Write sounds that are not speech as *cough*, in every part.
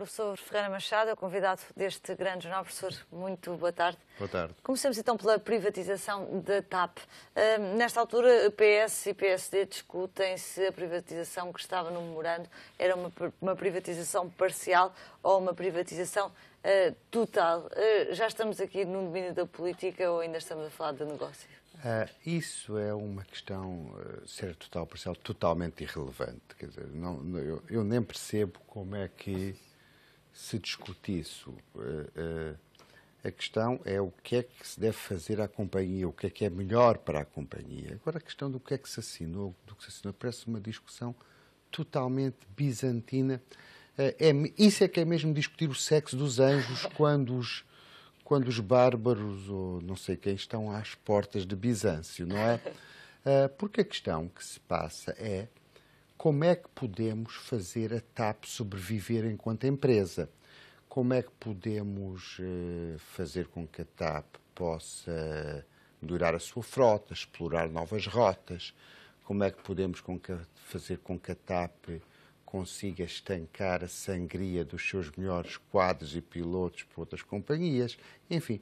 Professor Ferreira Machado, é o convidado deste grande jornal. Professor, muito boa tarde. Boa tarde. Começamos então pela privatização da TAP. Uh, nesta altura, PS e PSD discutem se a privatização que estava no memorando era uma, uma privatização parcial ou uma privatização uh, total. Uh, já estamos aqui no domínio da política ou ainda estamos a falar de negócio? Ah, isso é uma questão, ser total parcial, totalmente irrelevante. Quer dizer, não, eu, eu nem percebo como é que se discute isso. Eh, eh, a questão é o que é que se deve fazer à companhia, o que é que é melhor para a companhia. Agora, a questão do que é que se assinou, do que se assinou, parece uma discussão totalmente bizantina. Eh, é, isso é que é mesmo discutir o sexo dos anjos quando os, quando os bárbaros ou não sei quem estão às portas de Bizâncio, não é? Porque a questão que se passa é como é que podemos fazer a TAP sobreviver enquanto empresa? Como é que podemos eh, fazer com que a TAP possa melhorar a sua frota, explorar novas rotas? Como é que podemos fazer com que a TAP consiga estancar a sangria dos seus melhores quadros e pilotos por outras companhias? Enfim,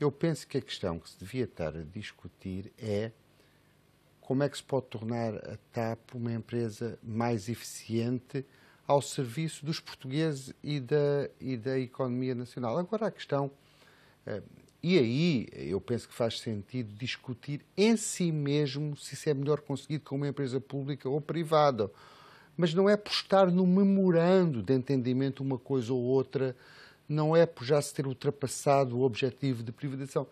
eu penso que a questão que se devia estar a discutir é como é que se pode tornar a TAP uma empresa mais eficiente ao serviço dos portugueses e da, e da economia nacional. Agora, a questão, eh, e aí eu penso que faz sentido discutir em si mesmo se isso é melhor conseguido com uma empresa pública ou privada. Mas não é por estar no memorando de entendimento uma coisa ou outra, não é por já se ter ultrapassado o objetivo de privatização.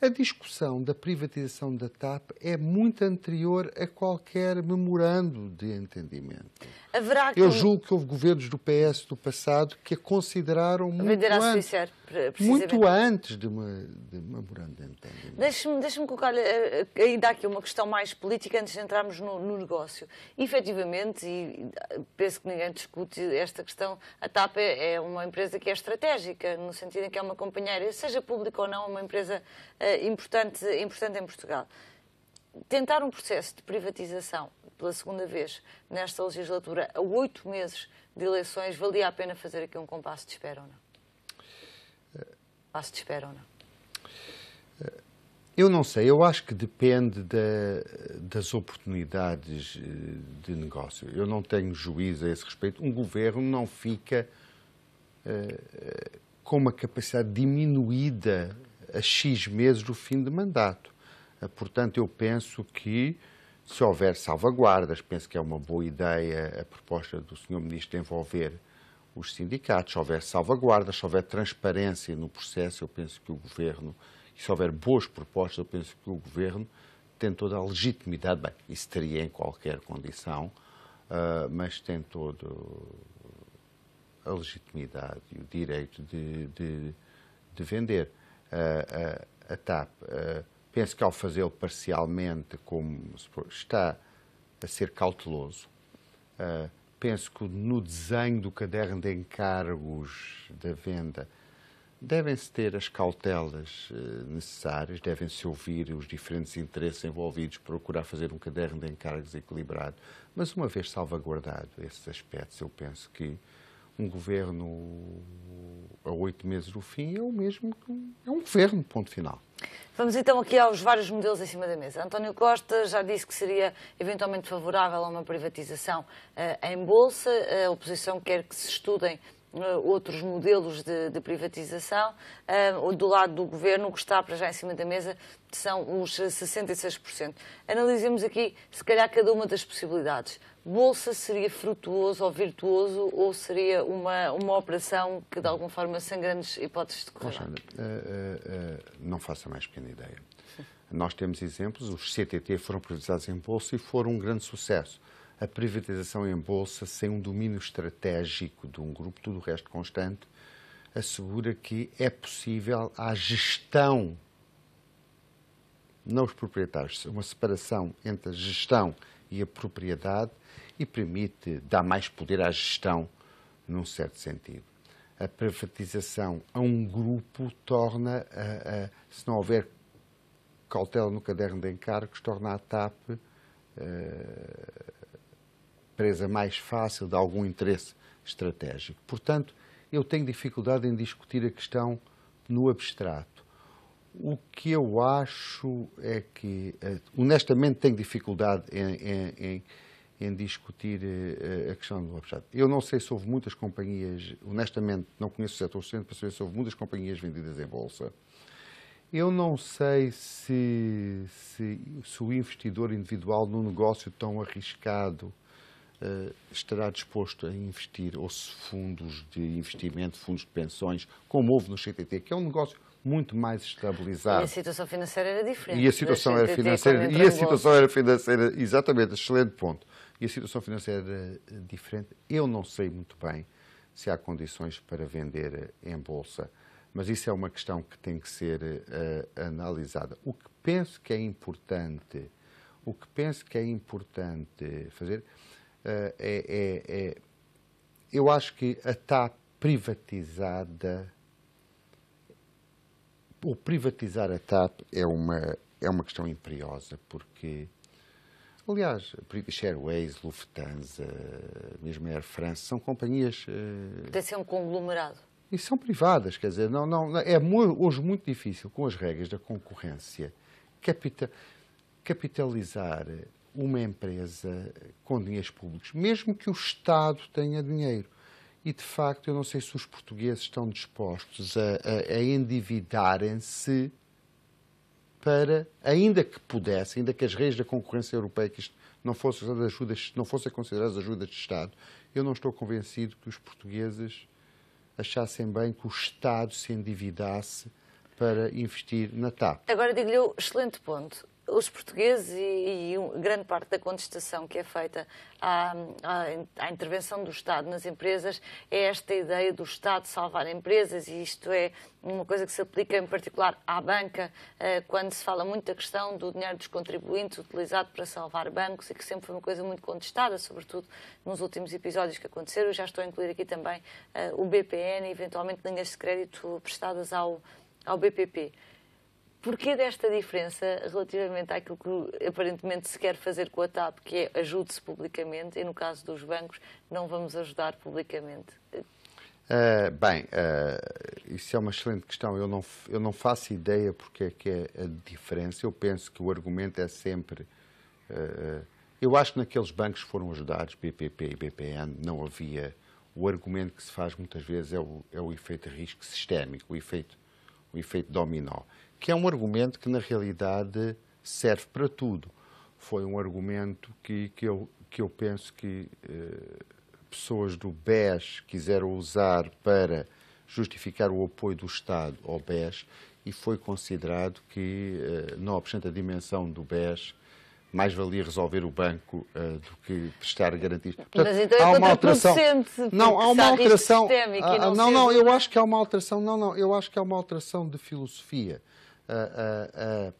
A discussão da privatização da TAP é muito anterior a qualquer memorando de entendimento. Haverá Eu julgo que houve governos do PS do passado que a consideraram muito antes, muito antes de, uma, de memorando de entendimento. Deixe-me deixe colocar eh, eh, ainda aqui uma questão mais política antes de entrarmos no, no negócio. Efetivamente, e eh, penso que ninguém discute esta questão, a TAP é, é uma empresa que é estratégica, no sentido em que é uma companheira, seja pública ou não, é uma empresa eh, importante, importante em Portugal. Tentar um processo de privatização pela segunda vez nesta legislatura, a oito meses de eleições, valia a pena fazer aqui um compasso de espera ou não? Passo de espera ou não? Eu não sei, eu acho que depende da, das oportunidades eh, de negócio. Eu não tenho juízo a esse respeito. Um governo não fica uh, com uma capacidade diminuída a X meses do fim de mandato. Eh, portanto, eu penso que, se houver salvaguardas, penso que é uma boa ideia a proposta do Sr. Ministro de envolver os sindicatos, se houver salvaguardas, se houver transparência no processo, eu penso que o Governo, e se houver boas propostas, eu penso que o Governo tem toda a legitimidade, bem, isso teria em qualquer condição, uh, mas tem toda a legitimidade e o direito de, de, de vender a TAP. penso que ao fazê-lo parcialmente, como está a ser cauteloso, penso que no desenho do caderno de encargos da venda devem-se ter as cautelas eh, necessárias, devem-se ouvir os diferentes interesses envolvidos, procurar fazer um caderno de encargos equilibrado. Mas uma vez salvaguardado esses aspectos, eu penso que um governo a oito meses do fim é o mesmo que um, é um governo, ponto final. Vamos então aqui aos vários modelos em cima da mesa. António Costa já disse que seria eventualmente favorável a uma privatização uh, em Bolsa. A oposição quer que se estudem eh, outros modelos de, de privatização. Eh, do lado do governo, o que está para já em cima da mesa são os 66%. Analisemos aqui, se calhar, cada uma das possibilidades. Bolsa seria frutuoso ou virtuoso ou seria uma, uma operação que, de alguma forma, sem grandes hipóteses de correr? uh, uh, não faça mais pequena ideia. Nós temos exemplos, os CTT foram privatizados em bolsa e foram um grande sucesso a privatização em bolsa, sem um domínio estratégico de um grupo, tudo o resto constante, assegura que é possível a gestão, não os proprietários, uma separação entre a gestão e a propriedade e permite dar mais poder à gestão, num certo sentido. A privatização a um grupo torna, a, a, se não houver cautela no caderno de encargos, torna a TAP. Uh, presa mais fácil de algum interesse estratégico. Portanto, eu tenho dificuldade em discutir a questão no abstrato. O que eu acho é que, eh, honestamente, tenho dificuldade em, em, em discutir eh, a questão do abstrato. Eu não sei se houve muitas companhias, honestamente, não conheço o setor suficiente para saber se houve muitas companhias vendidas em bolsa. Eu não sei se, se, se, o investidor individual num negócio tão arriscado eh, estará disposto a investir, ou se fundos de investimento, fundos de pensões, como houve no CTT, que é um negócio muito mais estabilizado. E a situação financeira era diferente. E a situação né? era financeira, e a situação era financeira, exatamente, excelente ponto. E a situação financeira era eh, diferente. Eu não sei muito bem se há condições para vender eh, em bolsa, mas isso é uma questão que tem que ser uh, analisada. O que penso que é importante, o que penso que é importante fazer é, é, é, eu acho que a TAP tá privatizada o privatizar a TAP tá é uma, é uma questão imperiosa, porque, aliás, British Airways, Lufthansa, mesmo Air France, são companhias... Pertencem eh, ser um conglomerado. E são privadas, quer dizer, não, não, é hoje muito difícil, com as regras da concorrência, capital, capitalizar uma empresa com dinheiros públicos, mesmo que o Estado tenha dinheiro. E, de facto, eu não sei se os portugueses estão dispostos a, a, a endividarem-se para, ainda que pudesse, ainda que as reis da concorrência europeia, que isto não fossem não fossem consideradas ajudas de Estado, eu não estou convencido que os portugueses achassem bem que o Estado se endividasse para investir na TAP. Agora digo-lhe o excelente ponto os portugueses e, e, grande parte da contestação que é feita à, à, à, intervenção do Estado nas empresas é esta ideia do Estado salvar empresas, e isto é uma coisa que se aplica em particular à banca, eh, quando se fala muito da questão do dinheiro dos contribuintes utilizado para salvar bancos, e que sempre foi uma coisa muito contestada, sobretudo nos últimos episódios que aconteceram. Eu já estou a incluir aqui também eh, o BPN, eventualmente linhas de crédito prestadas ao, ao BPP. Porquê desta diferença relativamente àquilo que aparentemente se quer fazer com a TAP, que é ajude-se publicamente, e no caso dos bancos, não vamos ajudar publicamente? Uh, bem, uh, isso é uma excelente questão. Eu não, eu não faço ideia porque é que é a diferença. Eu penso que o argumento é sempre. Uh, eu acho que naqueles bancos que foram ajudados, BPP e BPN, não havia. O argumento que se faz muitas vezes é o, é o efeito de risco sistémico, o efeito o efeito dominó, que é um argumento que na realidade serve para tudo. Foi um argumento que, que, eu, que eu penso que eh, pessoas do BES quiseram usar para justificar o apoio do Estado ao BES e foi considerado que, eh, não obstante a dimensão do BES, mais valia resolver o banco uh, do que prestar garantias. Portanto, Mas então é há uma alteração. Não, há uma alteração. Ah, ah, não, não, não, eu acho que há uma alteração. Não, não, eu acho que há uma alteração de filosofia. Uh, uh,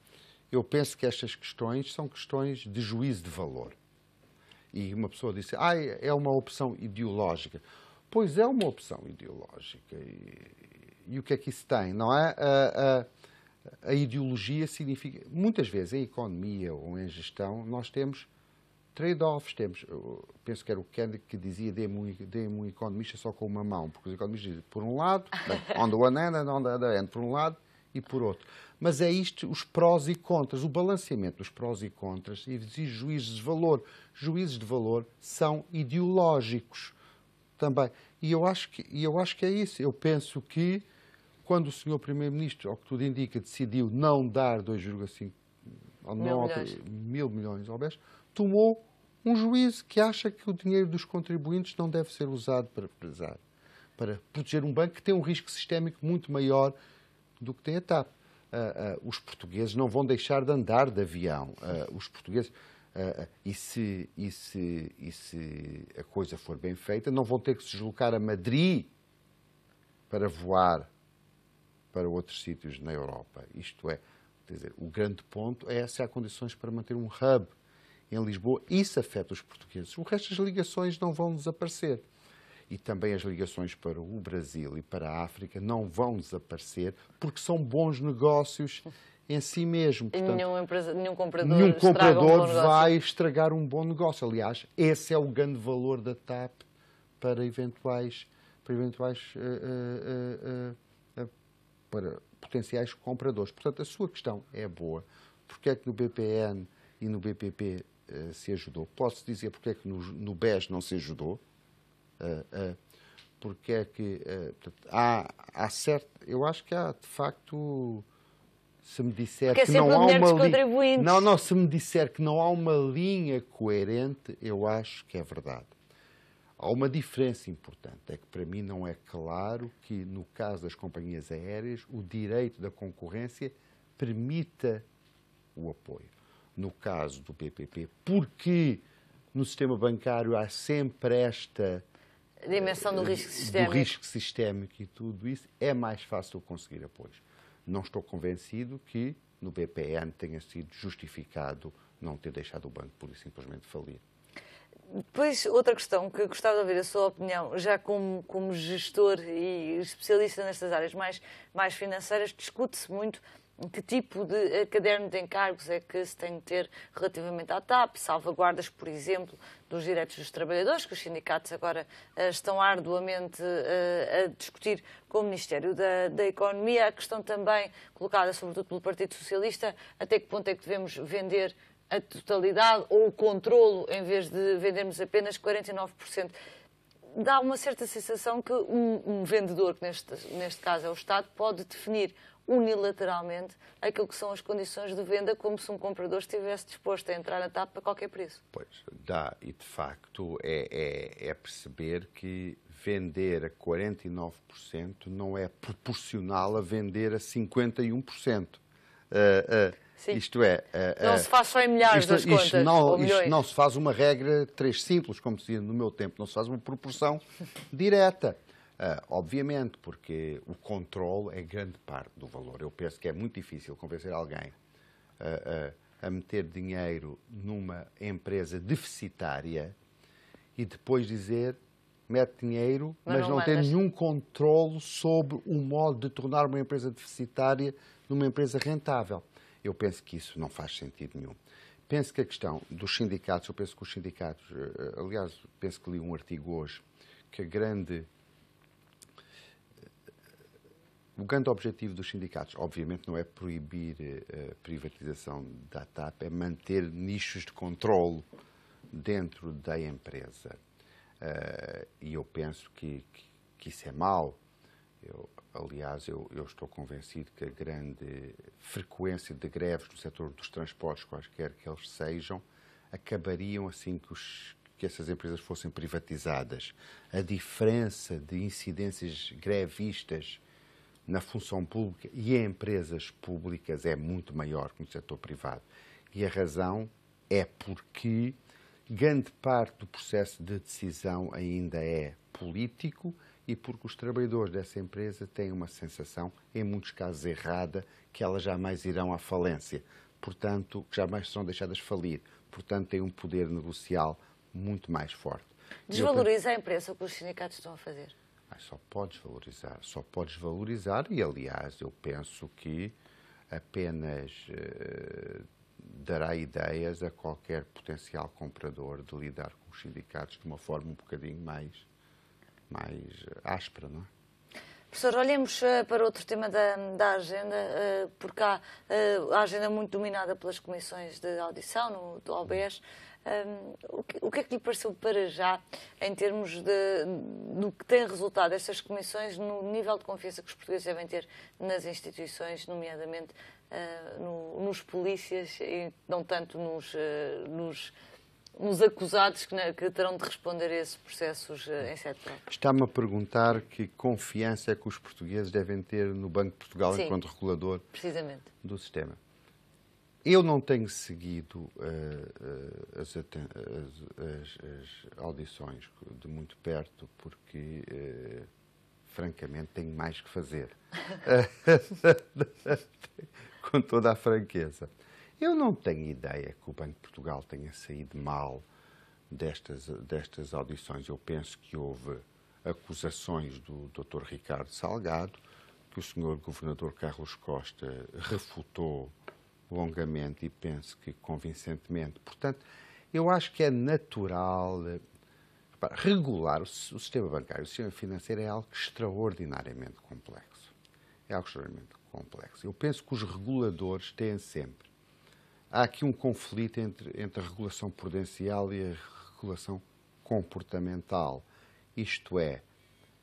eu penso que estas questões são questões de juízo de valor. E uma pessoa disse, ah, é uma opção ideológica. Pois é uma opção ideológica. E, e o que é que isso tem, não é? a ideologia significa. Muitas vezes, em economia ou em gestão, nós temos trade-offs. Temos, penso que era o Kennedy que dizia: dê-me um, dê um economista só com uma mão, porque os economistas dizem, por um lado, *laughs* on the one hand, and on the other hand, por um lado e por outro. Mas é isto os prós e contras, o balanceamento dos prós e contras exige juízes de valor. Juízes de valor são ideológicos também. E eu acho que, eu acho que é isso. Eu penso que quando o senhor Primeiro-Ministro, ao que tudo indica, decidiu não dar 2,5 mil, mil milhões ao BES, tomou um juízo que acha que o dinheiro dos contribuintes não deve ser usado para prezar, para proteger um banco que tem um risco sistémico muito maior do que tem a TAP. Uh, uh, os portugueses não vão deixar de andar de avião. Uh, os portugueses. e, se, e, se, e se a coisa for bem feita, não vão ter que se deslocar a Madrid para voar para outros sítios na Europa. Isto é, quer dizer, o grande ponto é se há condições para manter um hub em Lisboa. Isso afeta os portugueses. O resto das ligações não vão desaparecer. E também as ligações para o Brasil e para a África não vão desaparecer porque são bons negócios em si mesmo. Portanto, nenhum, empresa, nenhum comprador, nenhum comprador um vai estragar um bom negócio. Aliás, esse é o grande valor da TAP para eventuais, para eventuais uh, uh, uh, para potenciais compradores. Portanto, a sua questão é boa. Porque é que no BPN e no BPP uh, eh, se ajudou? Posso dizer porque é que no, no BES não se ajudou? Uh, eh, uh, eh, porque é que portanto, há, há certo. Eu acho que há, de facto. Se me disser porque é que não há uma linha. Não, não, se me disser que não há uma linha coerente, eu acho que é verdade. Há uma diferença importante, é que para mim não é claro que, no caso das companhias aéreas, o direito da concorrência permita o apoio. No caso do PPP, porque no sistema bancário há sempre esta dimensão do eh, risco sistémico. Do risco sistémico e tudo isso, é mais fácil conseguir apoios. Não estou convencido que no BPN tenha sido justificado não ter deixado o banco por simplesmente falir. Depois, outra questão que gostava de ouvir a sua opinião, já como, como gestor e especialista nestas áreas mais, mais financeiras, discute-se muito que tipo de caderno de encargos é que se tem de ter relativamente à TAP, salvaguardas, por exemplo, dos direitos dos trabalhadores, que os sindicatos agora eh, estão arduamente eh, a discutir com o Ministério da, da Economia. A questão também colocada, sobretudo pelo Partido Socialista, até que ponto é que devemos vender a totalidade ou o controlo em vez de vendermos apenas 49%. Dá uma certa sensação que um, um vendedor, que neste, neste caso é o Estado, pode definir unilateralmente aquilo que são as condições de venda, como se um comprador estivesse disposto a entrar na TAP a qualquer preço. Pois, dá, e de facto é, é, é perceber que vender a 49% não é proporcional a vender a 51%. Uh, uh, Sim. Isto é. é não é. se faz só em milhares isto, das isto contas. Não, isto não se faz uma regra três simples, como se dizia no meu tempo, não se faz uma proporção *laughs* direta. Uh, obviamente, porque o controle é grande parte do valor. Eu penso que é muito difícil convencer alguém uh, a meter dinheiro numa empresa deficitária e depois dizer mete dinheiro, mas, mas não, não tem nenhum controle sobre o modo de tornar uma empresa deficitária numa empresa rentável. Eu penso que isso não faz sentido nenhum. Penso que a questão dos sindicatos, eu penso que os sindicatos, eh, aliás, penso que li um artigo hoje, que a grande eh, o grande objetivo dos sindicatos, obviamente, não é proibir eh, a privatização da TAP, é manter nichos de controle dentro da empresa. e eu penso que, que, que isso é mau. Eu, aliás, eu, eu, estou convencido que a grande frequência de greves no setor dos transportes, quaisquer que eles sejam, acabariam assim que, os, que essas empresas fossem privatizadas. A diferença de incidências grevistas na função pública e em empresas públicas é muito maior que no setor privado. E a razão é porque grande parte do processo de decisão ainda é político e porque os trabalhadores dessa empresa têm uma sensação, em muitos casos errada, que elas jamais irão à falência, portanto, jamais serão deixadas falir, portanto, têm um poder negocial muito mais forte. Desvaloriza a imprensa o que os sindicatos estão a fazer? Ah, só podes valorizar, só podes valorizar e, aliás, eu penso que apenas uh, dará ideias a qualquer potencial comprador de lidar com os sindicatos de uma forma um bocadinho mais mais eh, áspera, não é? Professor, olhemos eh, para outro tema da, da agenda, eh, porque há a agenda muito dominada pelas comissões de audição no, do OBS. Um, o, que, o, que, é que lhe pareceu para já, em termos de, do que tem resultado essas comissões no nível de confiança que os portugueses devem ter nas instituições, nomeadamente uh, no, nos polícias e não tanto nos, uh, nos nos acusados que, né, que, terão de responder a esses processos eh, em sete Está-me a perguntar que confiança é que os portugueses devem ter no Banco de Portugal Sim, enquanto regulador do sistema. Eu não tenho seguido uh, as, as, as, audições de muito perto porque, uh, francamente, tenho mais que fazer. *laughs* *laughs* Com toda a franqueza. Eu não tenho ideia que o Banco de Portugal tenha saído mal destas, destas audições. Eu penso que houve acusações do Dr. Ricardo Salgado, que o Sr. Governador Carlos Costa refutou longamente e penso que convincentemente. Portanto, eu acho que é natural regular o sistema bancário, o sistema financeiro é algo extraordinariamente complexo. É algo extraordinariamente complexo. Eu penso que os reguladores têm sempre há aqui um conflito entre, entre a regulação prudencial e a regulação comportamental. Isto é,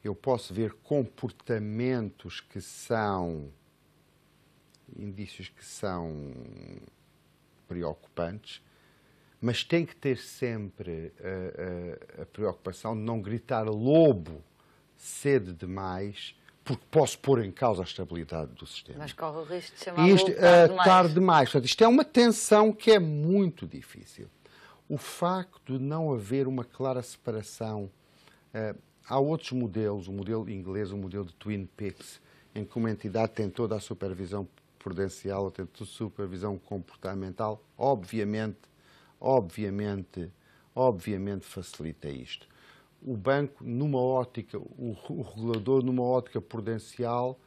eu posso ver comportamentos que são indícios que são preocupantes, mas tem que ter sempre a, a, a preocupação de não gritar lobo cedo demais porque posso pôr em causa a estabilidade do sistema. Mas corre o risco de chamar isto, tarde, é demais. tarde demais. isto é uma tensão que é muito difícil. O facto de não haver uma clara separação. Eh, há outros modelos, o modelo inglês, o modelo de Twin Peaks, em que uma entidade tem toda a supervisão prudencial, ou tem toda a supervisão comportamental, obviamente, obviamente, obviamente facilita isto o banco, numa ótica, o, o regulador, numa ótica prudencial,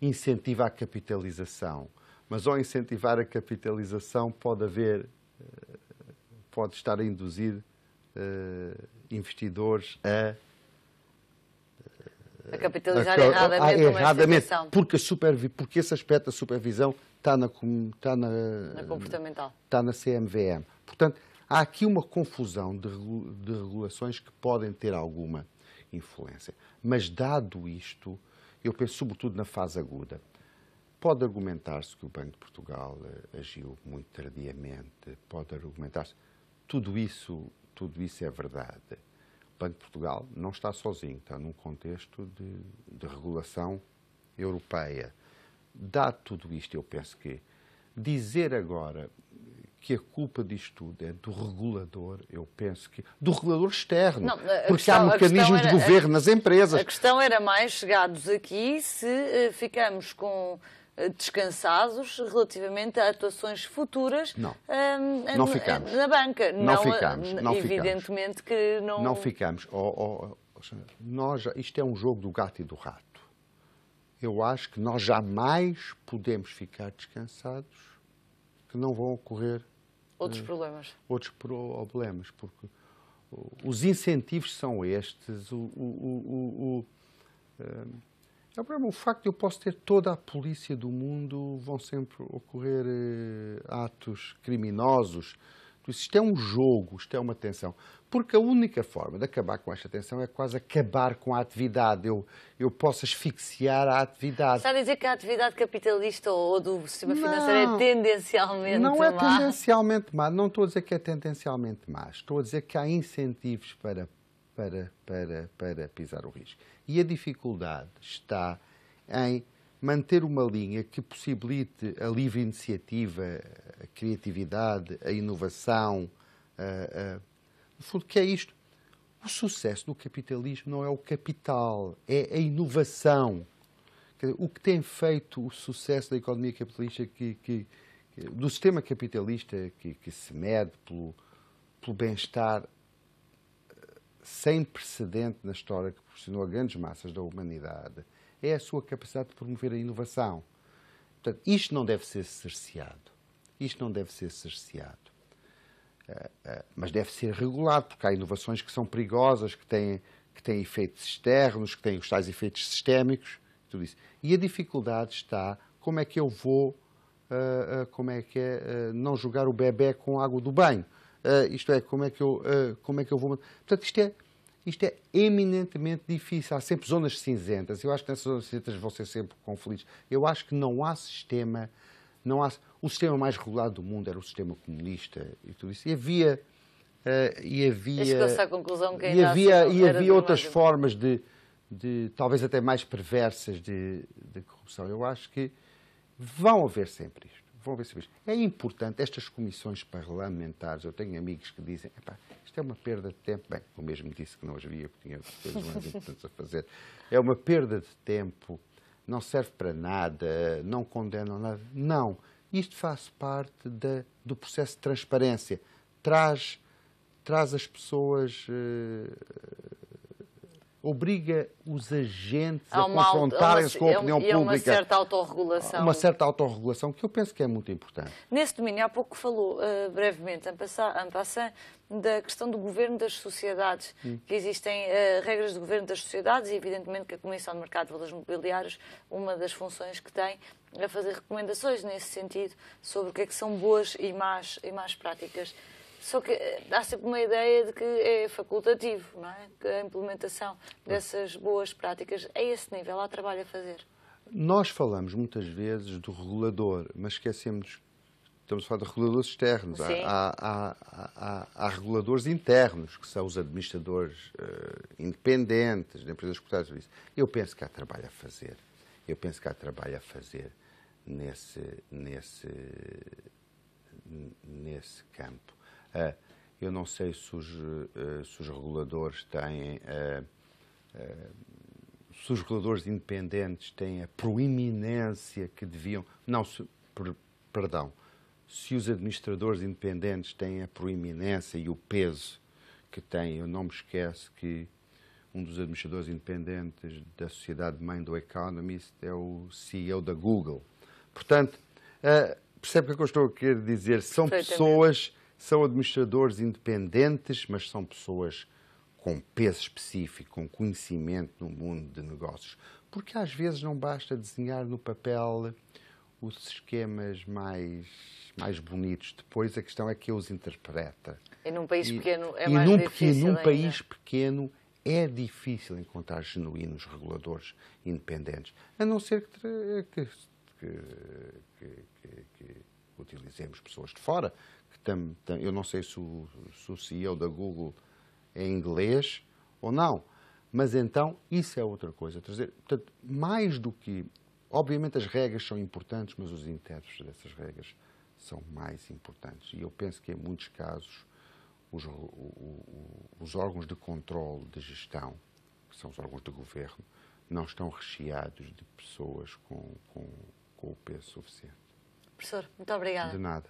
incentiva a capitalização. Mas ao incentivar a capitalização pode haver, eh, pode estar a induzir uh, investidores a eh, a capitalizar a, erradamente, a, erradamente porque, a supervi, porque esse aspecto da supervisão está na, está na, na comportamental. Está na CMVM. Portanto, Há aqui uma confusão de, de regulações que podem ter alguma influência. Mas, dado isto, eu penso sobretudo na fase aguda. Pode argumentar-se que o Banco de Portugal eh, agiu muito tardiamente, pode argumentar-se. Tudo isso, tudo isso é verdade. O Banco de Portugal não está sozinho, está num contexto de, de regulação europeia. Dado tudo isto, eu penso que dizer agora que a culpa disto tudo é do regulador, eu penso que. do regulador externo. Não, porque questão, há mecanismos era, de governo a, nas empresas. A questão era mais chegados aqui se uh, ficamos com eh, descansados relativamente a atuações futuras não, ehm, não ficamos. na banca. Não, não ficamos. Não evidentemente ficamos. que não... Não ficamos. Oh, oh, oh, oh nós, isto é um jogo do gato e do rato. Eu acho que nós jamais podemos ficar descansados que não vão ocorrer outros eh, problemas. Outros problemas, porque os incentivos são estes. O, o, o, o, eh, é o problema. O facto de eu posso ter toda a polícia do mundo, vão sempre ocorrer eh, atos criminosos por isso, isto é um jogo, isto é uma tensão. Porque a única forma de acabar com esta tensão é quase acabar com a atividade. Eu, eu posso asfixiar a atividade. Está a dizer que a atividade capitalista ou do sistema não, financeiro é tendencialmente não é má? Não é tendencialmente má. Não estou a dizer que é tendencialmente má. Estou a dizer que há incentivos para, para, para, para pisar o risco. E a dificuldade está em manter uma linha que possibilite a livre iniciativa, a criatividade, a inovação. A, a, no fundo, que é isto. O sucesso do capitalismo não é o capital, é a inovação. Dizer, o que tem feito o sucesso da economia capitalista, que, que, do sistema capitalista que, que se mede pelo, pelo bem-estar sem precedente na história que proporcionou a grandes massas da humanidade, é a sua capacidade de promover a inovação. Portanto, isto não deve ser cerceado. Isto não deve ser cerceado. Eh, eh, mas deve ser regulado, porque há inovações que são perigosas, que têm, que têm efeitos externos, que têm os tais efeitos sistémicos, tudo isso. E a dificuldade está como é que eu vou, eh, como é que é, não jogar o bebê com água do banho. isto é, como é que eu, como é que eu vou... Portanto, isto é isto é eminentemente difícil. Há sempre zonas cinzentas. Eu acho que nessas zonas cinzentas vão ser sempre conflitos. Eu acho que não há sistema. Não há, o sistema mais regulado do mundo era o sistema comunista e tudo isso. E havia. Uh, e havia. À conclusão que e havia, assim e havia outras formas de, de. talvez até mais perversas de, de corrupção. Eu acho que vão haver sempre isto ver É importante, estas comissões parlamentares, eu tenho amigos que dizem, isto é uma perda de tempo. Bem, eu mesmo disse que não as via, porque tinha coisas muito *laughs* importantes a fazer. É uma perda de tempo, não serve para nada, não condenam nada. Não. Isto faz parte do processo de transparência. Traz, traz as pessoas. Uh, obriga os agentes a confrontarem-se é com a opinião é pública. E a uma certa autorregulação. Uma certa autorregulação, que eu penso que é muito importante. Nesse domínio, há pouco falou uh, brevemente, en passant, da questão do governo das sociedades, hum. que existem uh, regras de governo das sociedades e, evidentemente, que a Comissão de Mercado de Valores Mobiliários, uma das funções que tem, é fazer recomendações nesse sentido sobre o que é que são boas e más, e más práticas. Só que eh, dá sempre uma ideia de que é facultativo, não é? Que a implementação dessas boas práticas a esse nível há trabalho a fazer. Nós falamos muitas vezes do regulador, mas esquecemos estamos a falar de reguladores externos. Há, há, há, há, reguladores internos, que são os administradores uh, independentes de empresas cotadas Eu penso que há trabalho a fazer. Eu penso que há trabalho a fazer nesse, nesse, nesse campo. É, eu não sei se os, eh, se os reguladores têm. Eh, eh, se os reguladores independentes têm a proeminência que deviam. Não, se, per, perdão. Se os administradores independentes têm a proeminência e o peso que têm, eu não me esqueço que um dos administradores independentes da sociedade mãe do Economist é o CEO da Google. Portanto, uh, percebe o que, é que eu estou a querer dizer? São pessoas são administradores independentes, mas são pessoas com peso específico, com conhecimento no mundo de negócios. Porque às vezes não basta desenhar no papel os esquemas mais, mais bonitos. Depois a questão é que os interpreta. E num país e, pequeno é e mais num, difícil. E num ainda. país pequeno é difícil encontrar genuínos reguladores independentes, a não ser que, que, que, que utilizemos pessoas de fora que tam, eu não sei se o, se o CEO da Google é inglês ou não, mas então isso é outra coisa. Trazer, portanto, mais do que. Obviamente as regras são importantes, mas os intérpretes dessas regras são mais importantes. E eu penso que em muitos casos os, o, o, os órgãos de controle de gestão, que são os órgãos de governo, não estão recheados de pessoas com, com, com o peso suficiente. Professor, muito obrigada. De nada.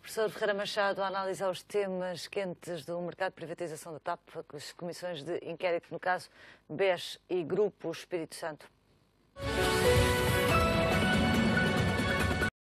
Professor Ferreira Machado, a analisar os temas quentes do mercado de privatização da TAP, as comissões de inquérito, no caso BES e Grupo Espírito Santo.